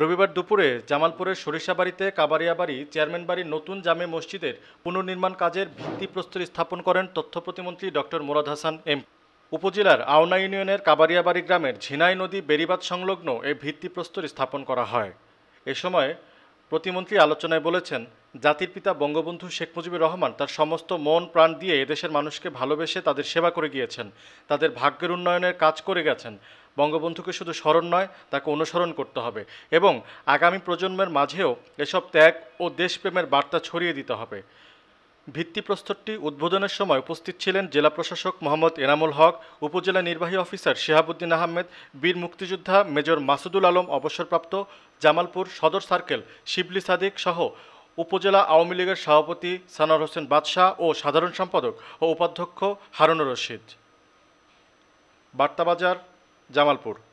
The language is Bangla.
রবিবার দুপুরে জামালপুরের সরিষাবাড়িতে কাবারিয়াবাড়ি চেয়ারম্যান বাড়ির নতুন জামে মসজিদের পুনর্নির্মাণ কাজের ভিত্তিপ্রস্তর স্থাপন করেন তথ্য প্রতিমন্ত্রী ডক্টর মুরাদ হাসান এম উপজেলার আওনা ইউনিয়নের কাবারিয়াবাড়ি গ্রামের ঝিনাই নদী বেরিবাদ সংলগ্ন এই ভিত্তিপ্রস্তর স্থাপন করা হয় এ সময় প্রতিমন্ত্রী আলোচনায় বলেছেন জাতির পিতা বঙ্গবন্ধু শেখ মুজিবুর রহমান তার সমস্ত মন প্রাণ দিয়ে এদেশের মানুষকে ভালোবেসে তাদের সেবা করে গিয়েছেন তাদের ভাগ্যের উন্নয়নের কাজ করে গেছেন বঙ্গবন্ধুকে শুধু স্মরণ নয় তাকে অনুসরণ করতে হবে এবং আগামী প্রজন্মের মাঝেও এসব ত্যাগ ও দেশপ্রেমের বার্তা ছড়িয়ে দিতে হবে ভিত্তিপ্রস্তরটি উদ্বোধনের সময় উপস্থিত ছিলেন জেলা প্রশাসক মোহাম্মদ এনামুল হক উপজেলা নির্বাহী অফিসার শিহাবুদ্দিন আহমেদ বীর মুক্তিযোদ্ধা মেজর মাসুদুল আলম অবসরপ্রাপ্ত জামালপুর সদর সার্কেল শিবলি সাদিক সহ উপজেলা আওয়ামী লীগের সভাপতি সানার হোসেন বাদশাহ ও সাধারণ সম্পাদক ও উপাধ্যক্ষ হারুনুর রশিদ বার্তাবাজার জামালপুর